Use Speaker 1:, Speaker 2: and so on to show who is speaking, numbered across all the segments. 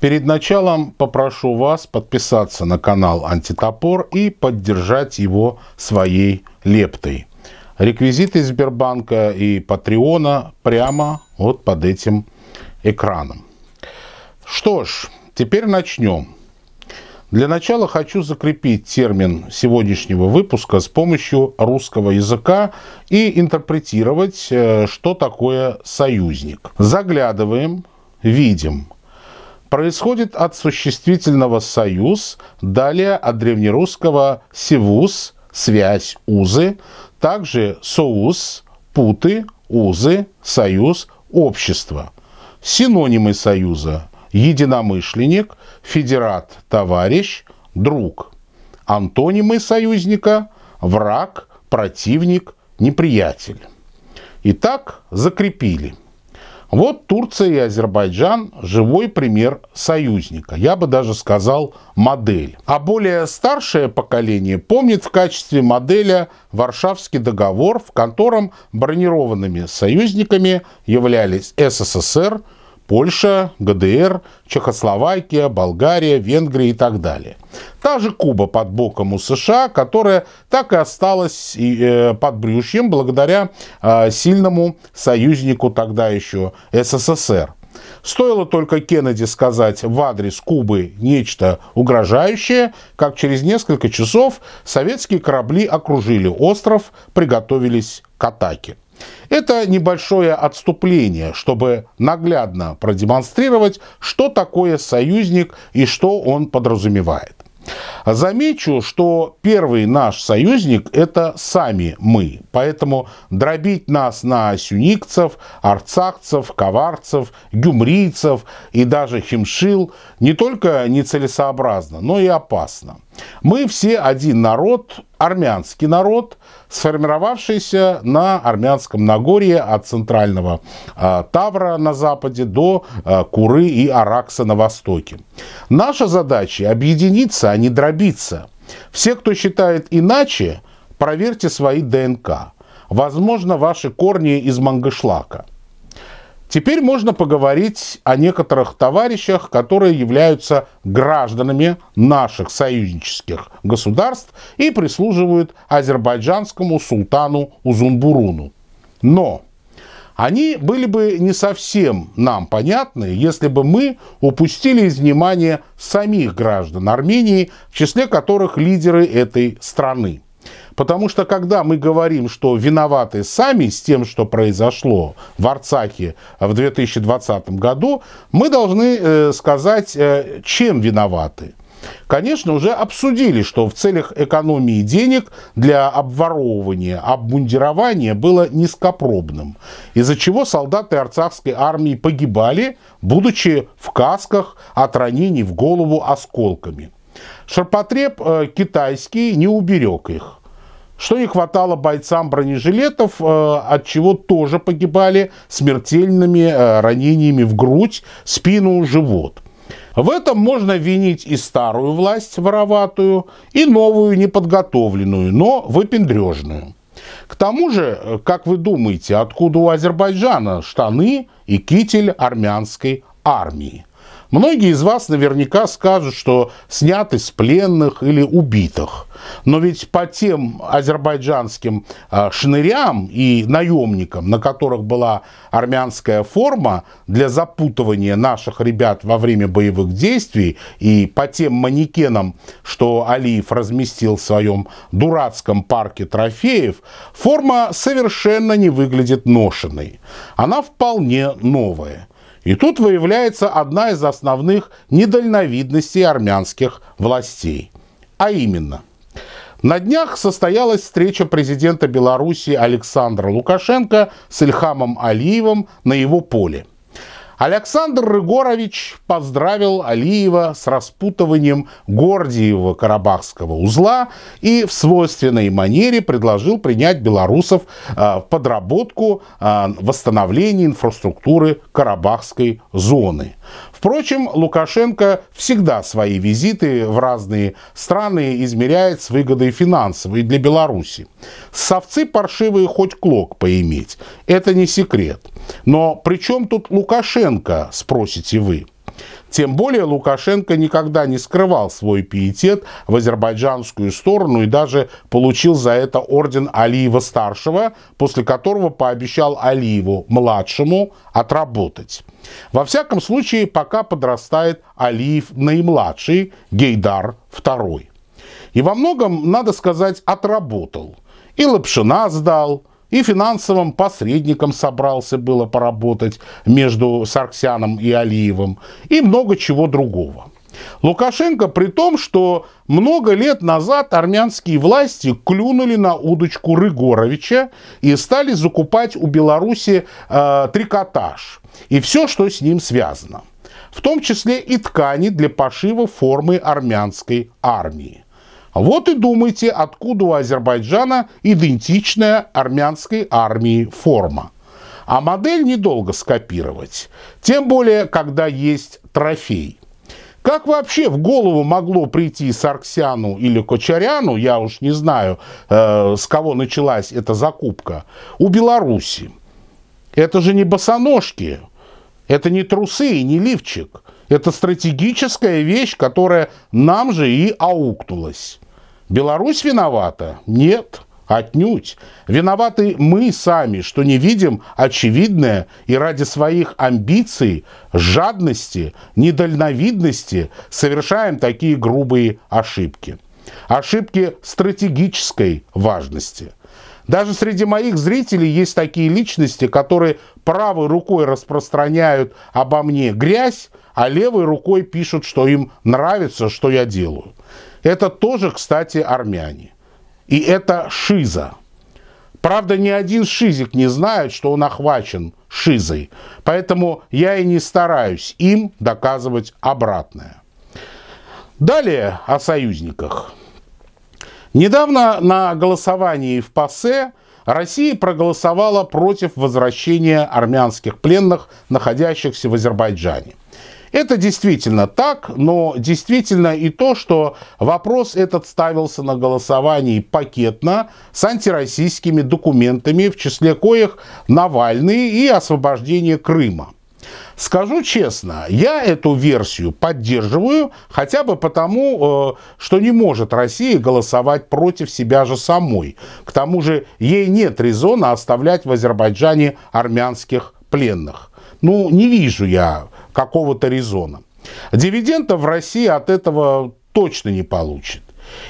Speaker 1: Перед началом попрошу вас подписаться на канал Антитопор и поддержать его своей лептой. Реквизиты Сбербанка и Патреона прямо вот под этим экраном. Что ж, теперь начнем. Для начала хочу закрепить термин сегодняшнего выпуска с помощью русского языка и интерпретировать, э, что такое союзник. Заглядываем, видим – происходит от существительного «союз», далее от древнерусского «севуз», «связь», «узы», также соус, «путы», «узы», «союз», «общество». Синонимы союза – единомышленник, федерат, товарищ, друг. Антонимы союзника – враг, противник, неприятель. Итак, закрепили. Вот Турция и Азербайджан – живой пример союзника. Я бы даже сказал модель. А более старшее поколение помнит в качестве модели Варшавский договор, в котором бронированными союзниками являлись СССР – Польша, ГДР, Чехословакия, Болгария, Венгрия и так далее. Та же Куба под боком у США, которая так и осталась э, под брюшьем благодаря а, сильному союзнику тогда еще СССР. Стоило только Кеннеди сказать в адрес Кубы нечто угрожающее, как через несколько часов советские корабли окружили остров, приготовились к атаке. Это небольшое отступление, чтобы наглядно продемонстрировать, что такое союзник и что он подразумевает. Замечу, что первый наш союзник – это сами мы, поэтому дробить нас на сюникцев, арцахцев, коварцев, гюмрийцев и даже химшил не только нецелесообразно, но и опасно – мы все один народ, армянский народ, сформировавшийся на армянском Нагорье от центрального э, Тавра на западе до э, Куры и Аракса на востоке. Наша задача объединиться, а не дробиться. Все, кто считает иначе, проверьте свои ДНК. Возможно, ваши корни из Мангышлака. Теперь можно поговорить о некоторых товарищах, которые являются гражданами наших союзнических государств и прислуживают азербайджанскому султану Узунбуруну. Но они были бы не совсем нам понятны, если бы мы упустили из внимания самих граждан Армении, в числе которых лидеры этой страны. Потому что когда мы говорим, что виноваты сами с тем, что произошло в Арцахе в 2020 году, мы должны э, сказать, э, чем виноваты. Конечно, уже обсудили, что в целях экономии денег для обворовывания, обмундирования было низкопробным, из-за чего солдаты арцахской армии погибали, будучи в касках от ранений в голову осколками. Шарпотреб э, китайский не уберег их что не хватало бойцам бронежилетов, э, от чего тоже погибали смертельными э, ранениями в грудь, спину, живот. В этом можно винить и старую власть вороватую, и новую неподготовленную, но выпендрежную. К тому же, э, как вы думаете, откуда у Азербайджана штаны и китель армянской армии? Многие из вас наверняка скажут, что сняты с пленных или убитых. Но ведь по тем азербайджанским а, шнырям и наемникам, на которых была армянская форма для запутывания наших ребят во время боевых действий, и по тем манекенам, что Алиев разместил в своем дурацком парке трофеев, форма совершенно не выглядит ношенной. Она вполне новая. И тут выявляется одна из основных недальновидностей армянских властей. А именно, на днях состоялась встреча президента Беларуси Александра Лукашенко с Ильхамом Алиевым на его поле – Александр Рыгорович поздравил Алиева с распутыванием Гордиева карабахского узла и в свойственной манере предложил принять белорусов э, в подработку э, восстановления инфраструктуры Карабахской зоны. Впрочем, Лукашенко всегда свои визиты в разные страны измеряет с выгодой финансовой для Беларуси. Совцы паршивые хоть клок поиметь, это не секрет. Но при чем тут Лукашенко, спросите вы? Тем более Лукашенко никогда не скрывал свой пиетет в азербайджанскую сторону и даже получил за это орден Алиева-старшего, после которого пообещал Алиеву-младшему отработать. Во всяком случае, пока подрастает Алиев наимладший, Гейдар второй И во многом, надо сказать, отработал. И Лапшина сдал, и финансовым посредником собрался было поработать между Сарксяном и Алиевым, и много чего другого. Лукашенко при том, что много лет назад армянские власти клюнули на удочку Рыгоровича и стали закупать у Беларуси э, трикотаж и все, что с ним связано. В том числе и ткани для пошива формы армянской армии. А вот и думайте, откуда у Азербайджана идентичная армянской армии форма. А модель недолго скопировать, тем более, когда есть трофей. Как вообще в голову могло прийти Сарксяну или Кочаряну, я уж не знаю, э, с кого началась эта закупка, у Беларуси? Это же не босоножки, это не трусы и не лифчик. Это стратегическая вещь, которая нам же и аукнулась. Беларусь виновата? Нет, отнюдь. Виноваты мы сами, что не видим очевидное и ради своих амбиций, жадности, недальновидности совершаем такие грубые ошибки. Ошибки стратегической важности – даже среди моих зрителей есть такие личности, которые правой рукой распространяют обо мне грязь, а левой рукой пишут, что им нравится, что я делаю. Это тоже, кстати, армяне. И это шиза. Правда, ни один шизик не знает, что он охвачен шизой. Поэтому я и не стараюсь им доказывать обратное. Далее о союзниках. Недавно на голосовании в ПАСЕ Россия проголосовала против возвращения армянских пленных, находящихся в Азербайджане. Это действительно так, но действительно и то, что вопрос этот ставился на голосовании пакетно с антироссийскими документами, в числе коих Навальный и освобождение Крыма. Скажу честно, я эту версию поддерживаю хотя бы потому, э, что не может Россия голосовать против себя же самой. К тому же ей нет резона оставлять в Азербайджане армянских пленных. Ну, не вижу я какого-то резона. Дивидендов России от этого точно не получит.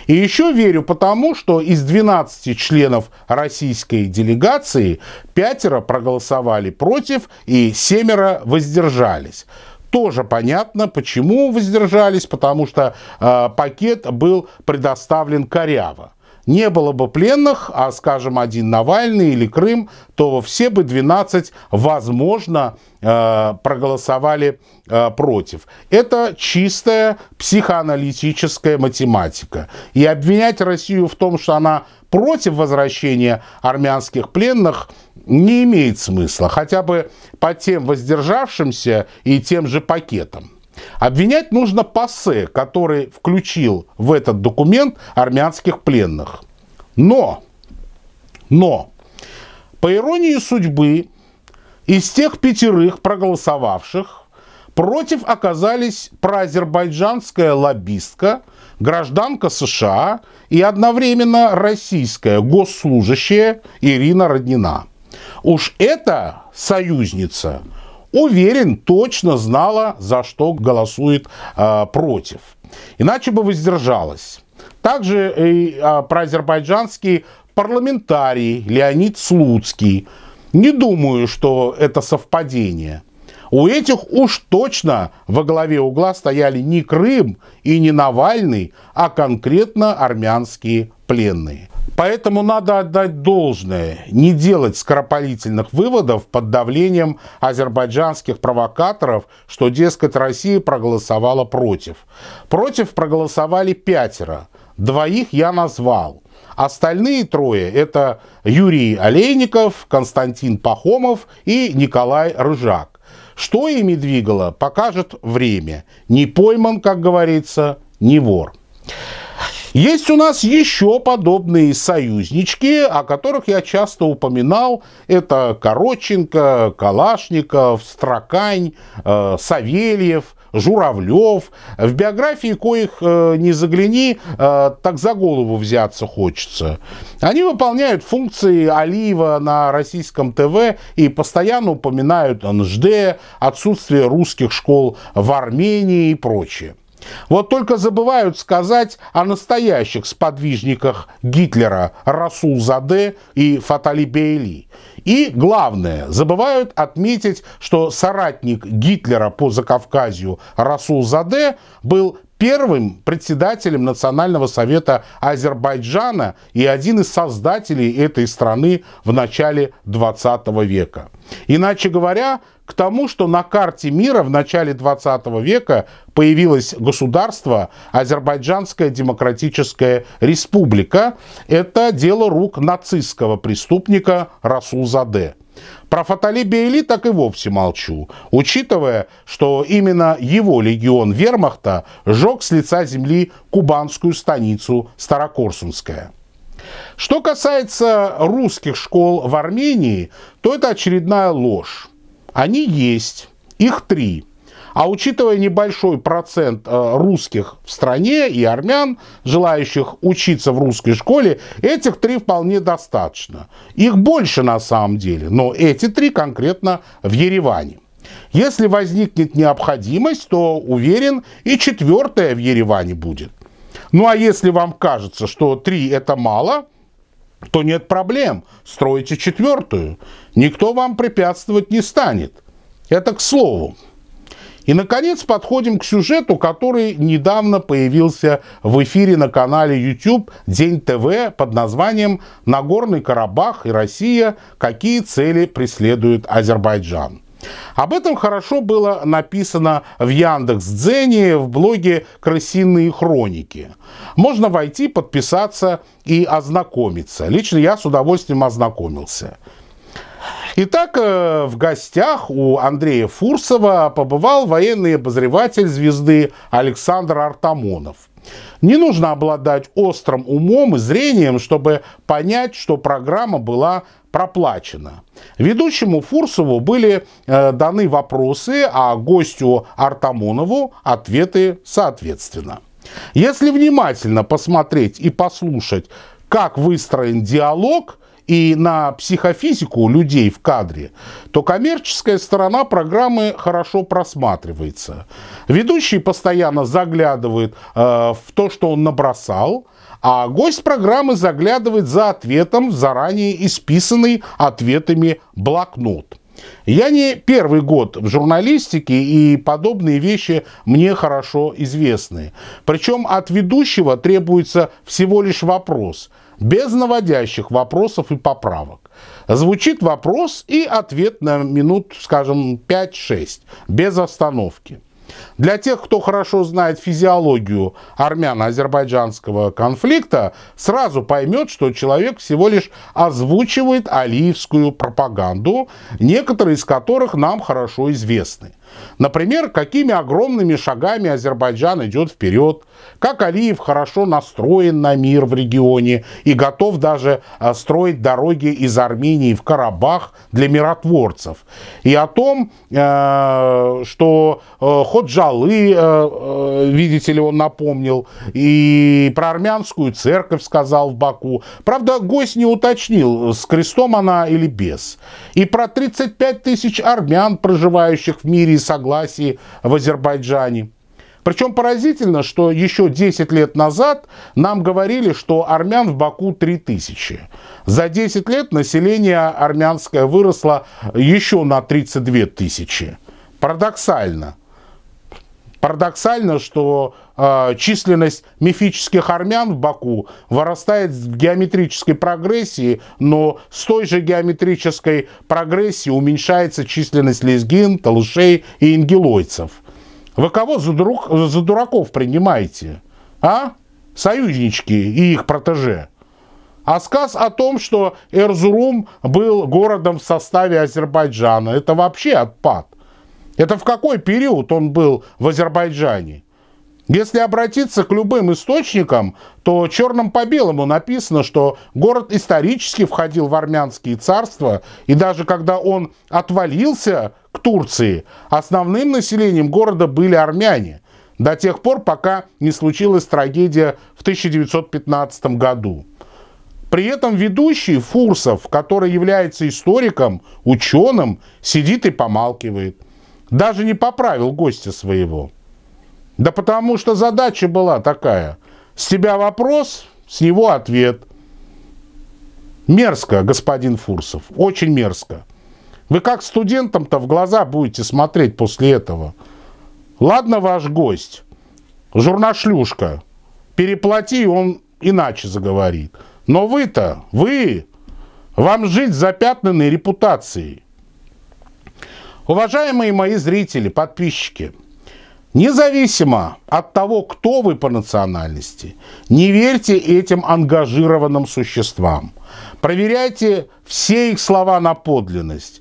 Speaker 1: И еще верю потому, что из 12 членов российской делегации пятеро проголосовали против и семеро воздержались. Тоже понятно, почему воздержались, потому что э, пакет был предоставлен коряво не было бы пленных, а, скажем, один Навальный или Крым, то все бы 12, возможно, э, проголосовали э, против. Это чистая психоаналитическая математика. И обвинять Россию в том, что она против возвращения армянских пленных, не имеет смысла. Хотя бы по тем воздержавшимся и тем же пакетам. Обвинять нужно ПАСЕ, который включил в этот документ армянских пленных. Но, но, по иронии судьбы, из тех пятерых проголосовавших против оказались проазербайджанская лоббистка, гражданка США и одновременно российская госслужащая Ирина Роднина. Уж эта союзница – уверен, точно знала, за что голосует а, против. Иначе бы воздержалась. Также э, проазербайджанский парламентарий Леонид Слуцкий. Не думаю, что это совпадение. У этих уж точно во главе угла стояли не Крым и не Навальный, а конкретно армянские пленные. Поэтому надо отдать должное, не делать скоропалительных выводов под давлением азербайджанских провокаторов, что, дескать, Россия проголосовала против. Против проголосовали пятеро, двоих я назвал. Остальные трое – это Юрий Олейников, Константин Пахомов и Николай Рыжак. Что ими двигало, покажет время. Не пойман, как говорится, не вор. Есть у нас еще подобные союзнички, о которых я часто упоминал. Это Короченко, Калашников, Строкань, э, Савельев – Журавлев. В биографии коих э, не загляни, э, так за голову взяться хочется. Они выполняют функции Алиева на российском ТВ и постоянно упоминают НЖД, отсутствие русских школ в Армении и прочее. Вот только забывают сказать о настоящих сподвижниках Гитлера Расул Заде и Фатали Бейли. И главное, забывают отметить, что соратник Гитлера по Закавказью Расул Заде был первым председателем Национального совета Азербайджана и один из создателей этой страны в начале 20 века. Иначе говоря, к тому, что на карте мира в начале 20 века появилось государство Азербайджанская Демократическая Республика. Это дело рук нацистского преступника Расулзаде. Про Фатали Бейли так и вовсе молчу, учитывая, что именно его легион вермахта сжег с лица земли кубанскую станицу Старокорсунская. Что касается русских школ в Армении, то это очередная ложь. Они есть, их три. А учитывая небольшой процент э, русских в стране и армян, желающих учиться в русской школе, этих три вполне достаточно. Их больше на самом деле, но эти три конкретно в Ереване. Если возникнет необходимость, то, уверен, и четвертая в Ереване будет. Ну а если вам кажется, что три это мало – то нет проблем, стройте четвертую. Никто вам препятствовать не станет. Это к слову. И, наконец, подходим к сюжету, который недавно появился в эфире на канале YouTube «День ТВ» под названием «Нагорный Карабах и Россия. Какие цели преследует Азербайджан?». Об этом хорошо было написано в Яндекс Яндекс.Дзене в блоге «Крысиные хроники». Можно войти, подписаться и ознакомиться. Лично я с удовольствием ознакомился. Итак, э, в гостях у Андрея Фурсова побывал военный обозреватель звезды Александр Артамонов. Не нужно обладать острым умом и зрением, чтобы понять, что программа была проплачена. Ведущему Фурсову были э, даны вопросы, а гостю Артамонову ответы соответственно. Если внимательно посмотреть и послушать, как выстроен диалог – и на психофизику людей в кадре, то коммерческая сторона программы хорошо просматривается. Ведущий постоянно заглядывает э, в то, что он набросал, а гость программы заглядывает за ответом в заранее исписанный ответами блокнот. Я не первый год в журналистике, и подобные вещи мне хорошо известны. Причем от ведущего требуется всего лишь вопрос – без наводящих вопросов и поправок. Звучит вопрос и ответ на минут, скажем, 5-6, без остановки. Для тех, кто хорошо знает физиологию армяно-азербайджанского конфликта, сразу поймет, что человек всего лишь озвучивает алиевскую пропаганду, некоторые из которых нам хорошо известны. Например, какими огромными шагами Азербайджан идет вперед, как Алиев хорошо настроен на мир в регионе и готов даже а, строить дороги из Армении в Карабах для миротворцев. И о том, э, что э, Ходжалы, э, видите ли, он напомнил, и про армянскую церковь сказал в Баку. Правда, гость не уточнил, с крестом она или без. И про 35 тысяч армян, проживающих в мире согласии в Азербайджане. Причем поразительно, что еще 10 лет назад нам говорили, что армян в Баку 3000. За 10 лет население армянское выросло еще на 32 тысячи. Парадоксально. Парадоксально, что а, численность мифических армян в Баку вырастает в геометрической прогрессии, но с той же геометрической прогрессии уменьшается численность лезгин, талышей и ингелойцев. Вы кого за, дурук, за дураков принимаете? А? Союзнички и их протеже. А сказ о том, что Эрзурум был городом в составе Азербайджана, это вообще отпад. Это в какой период он был в Азербайджане? Если обратиться к любым источникам, то черным по белому написано, что город исторически входил в армянские царства, и даже когда он отвалился к Турции, основным населением города были армяне, до тех пор, пока не случилась трагедия в 1915 году. При этом ведущий Фурсов, который является историком, ученым, сидит и помалкивает. Даже не поправил гостя своего. Да потому что задача была такая. С тебя вопрос, с него ответ. Мерзко, господин Фурсов, очень мерзко. Вы как студентам-то в глаза будете смотреть после этого? Ладно, ваш гость, журнашлюшка, переплати, он иначе заговорит. Но вы-то, вы, вам жить запятнанной репутацией. Уважаемые мои зрители, подписчики – Независимо от того, кто вы по национальности, не верьте этим ангажированным существам. Проверяйте все их слова на подлинность.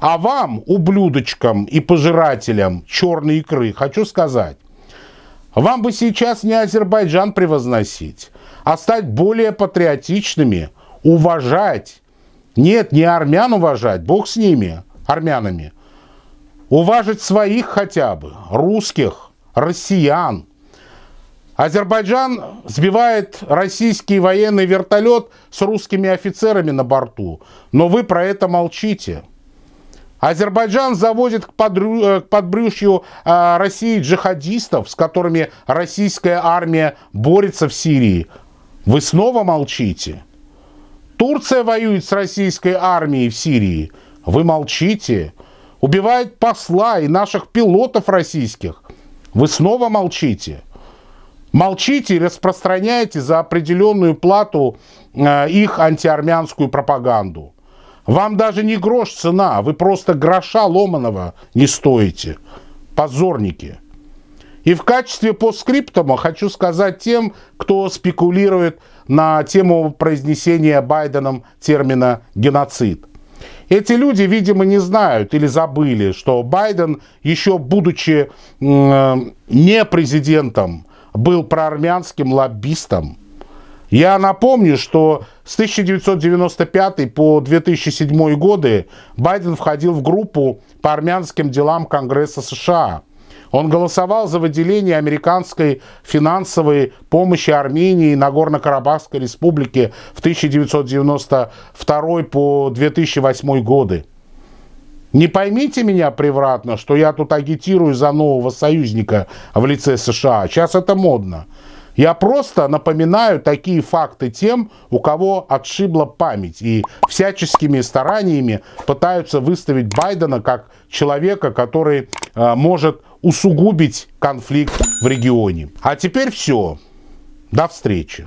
Speaker 1: А вам, ублюдочкам и пожирателям черной икры, хочу сказать, вам бы сейчас не Азербайджан превозносить, а стать более патриотичными, уважать. Нет, не армян уважать, бог с ними, армянами – уважить своих хотя бы, русских, россиян. Азербайджан сбивает российский военный вертолет с русскими офицерами на борту, но вы про это молчите. Азербайджан заводит к, подрю... Э, к подбрюшью э, России джихадистов, с которыми российская армия борется в Сирии. Вы снова молчите. Турция воюет с российской армией в Сирии. Вы молчите убивает посла и наших пилотов российских. Вы снова молчите. Молчите и распространяете за определенную плату э, их антиармянскую пропаганду. Вам даже не грош цена, вы просто гроша ломаного не стоите. Позорники. И в качестве постскриптума хочу сказать тем, кто спекулирует на тему произнесения Байденом термина «геноцид». Эти люди, видимо, не знают или забыли, что Байден, еще будучи не президентом, был проармянским лоббистом. Я напомню, что с 1995 по 2007 годы Байден входил в группу по армянским делам Конгресса США – он голосовал за выделение американской финансовой помощи Армении и Нагорно-Карабахской республике в 1992 по 2008 годы. Не поймите меня превратно, что я тут агитирую за нового союзника в лице США. Сейчас это модно. Я просто напоминаю такие факты тем, у кого отшибла память и всяческими стараниями пытаются выставить Байдена как человека, который э, может усугубить конфликт в регионе. А теперь все. До встречи.